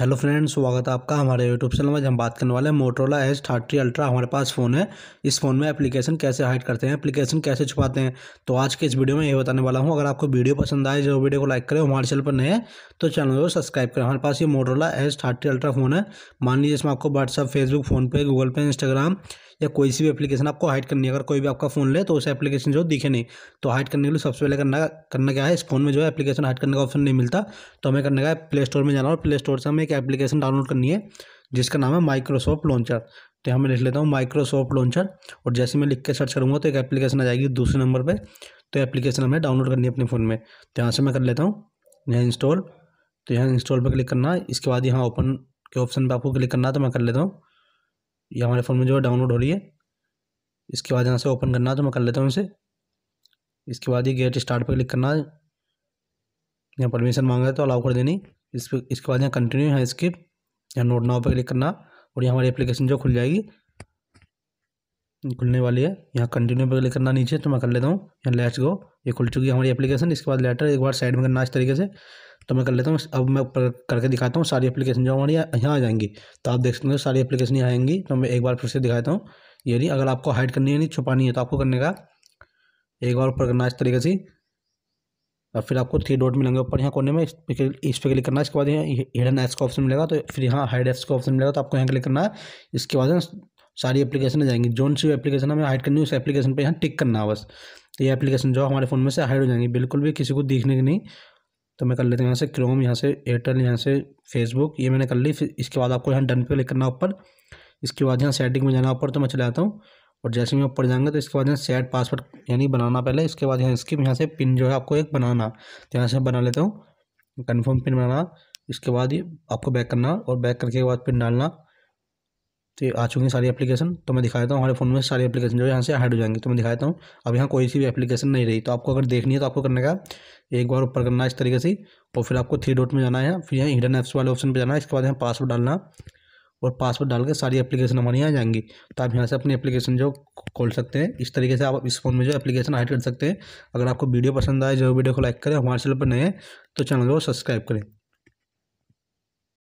hello friends स्वागत है आपका हमारे यूट्यूब चैनल में हम बात करने वाले हैं मोटरोला एच थर्टी अल्ट्रा हमारे पास फ़ोन है इस फ़ोन में एप्लीकेशन कैसे हाइड करते हैं एप्लीकेशन कैसे छुपाते हैं तो आज के इस वीडियो में ये बताने वाला हूँ अगर आपको वीडियो पसंद आए जो वीडियो को लाइक करें हमारे चैनल पर नए हैं तो चैनल को सब्सक्राइब करें हमारे पास ये Motorola H thirty ultra phone है मान लीजिए इसमें आपको WhatsApp Facebook PhonePe Google Pay Instagram या कोई सी भी एप्लीकेशन आपको हाइड करनी है अगर कोई भी आपका फ़ोन ले तो उस एप्लीकेशन जो दिखे नहीं तो हाइड करने के लिए सबसे पहले करना करना क्या है इस फोन में जो है एप्लीकेशन हाइड करने का ऑप्शन नहीं मिलता तो हमें करने का प्ले स्टोर में जाना और प्ले स्टोर से हमें एक एप्लीकेशन डाउनलोड करनी है जिसका नाम है माइक्रोसॉफ्ट लॉन्चर तो यहाँ मैं लिख लेता हूँ माइक्रोसॉफ्ट लॉन्चर और जैसे मैं लिख के सर्च करूँगा तो एक एप्लीकेशन आ जाएगी दूसरे नंबर पर तो एप्लीकेशन हमें डाउनलोड करनी है अपने फ़ोन में तो यहाँ से मैं कर लेता हूँ यहाँ इंस्टॉल तो यहाँ इंस्टॉल पर क्लिक करना है इसके बाद यहाँ ओपन के ऑप्शन पर आपको क्लिक करना है तो मैं कर लेता हूँ ये हमारे फ़ोन में जो है डाउनलोड हो रही है इसके बाद यहाँ से ओपन करना है तो मैं कर लेता हूँ इसे इसके बाद ये गेट स्टार्ट पर क्लिक करना है यहाँ परमिशन मांगा है तो अलाउ कर देनी इस पर इसके बाद यहाँ कंटिन्यू यहाँ स्किप यहाँ नोट नाव पर क्लिक करना और यहाँ हमारी एप्लीकेशन जो खुल जाएगी खुलने वाली है यहाँ कंटिन्यू पर क्लिक करना नीचे तो मैं कर लेता हूँ यहाँ लेट्स गो ये खुल चुकी है हमारी एप्लीकेशन इसके बाद लेटर एक बार साइड में करना इस तरीके से तो मैं कर लेता हूँ अब मैं करके दिखाता हूँ सारी एप्लीकेशन जो हमारी यहाँ आ जाएंगी तो आप देख सकते हो सारी एप्लीकेशन यहाँ आएंगी तो मैं एक बार फिर से दिखाता हूँ ये नहीं अगर आपको हाइड करनी है नहीं छुपानी है तो आपको करने का एक बार ऊपर करना इस तरीके से और फिर आपको थ्री डॉट मिलेंगे ऊपर यहाँ कोने में इस पर क्लिक करना इसके बाद यहाँ हिडन एप्स का ऑप्शन मिलेगा तो फिर यहाँ हाइड एप्स का ऑप्शन मिलेगा तो आपको यहाँ क्लिक करना है इसके बाद तो तो सारी एप्लीकेशन आ जाएंगी जोन सी एप्लीकेशन हमें हाइड करनी है उस एप्लीकेशन पर यहाँ टिक करना है बस तो ये एप्लीकेशन जो हमारे फ़ोन में से हाइड हो जाएंगी बिल्कुल भी किसी को देखने की नहीं तो मैं कर लेता हूँ यहाँ से क्रोम यहाँ से एयरटेल यहाँ से फेसबुक ये मैंने कर ली फिर इसके बाद आपको यहाँ डन पे क्लिक करना ऊपर इसके बाद यहाँ सेटिंग में जाना ऊपर तो मैं चले आता हूँ और जैसे मैं ऊपर जाएंगे तो इसके बाद यहाँ सेट पासवर्ड यानी बनाना पहले इसके बाद यहाँ स्किप यहाँ से पिन जो है आपको एक बनाना तो यहाँ से बना लेता हूँ कन्फर्म पिन बनाना इसके बाद आपको बैक करना और बैक करके बाद पिन डालना तो आ चुकी हैं सारी एप्लीकेशन तो मैं दिखा देता हूँ हमारे फ़ोन में सारी एप्लीकेशन जो है यहाँ से हाइड हो जाएंगे तो मैं दिखा देता हूँ अब यहाँ कोई सी भी एप्लीकेशन नहीं रही तो आपको अगर देखनी है तो आपको करने का एक बार ऊपर करना है इस तरीके से और फिर आपको थ्री डॉट में जाना है फिर यहाँ हिडन एप्स वाले ऑप्शन पर जाना है इसके बाद यहाँ पासवर्ड डालना और पासवर्ड डाल के सारी एप्लीकेशन हमारे यहाँ जाएंगी तो आप यहाँ से अपनी एप्लीकेशन जो खोल सकते हैं इस तरीके से आप इस फोन में जो एप्लीकेशन हाइड कर सकते हैं अगर आपको वीडियो पसंद आए जो वीडियो को लाइक करें हमारे चैनल पर नए हैं तो चैनल को सब्सक्राइब करें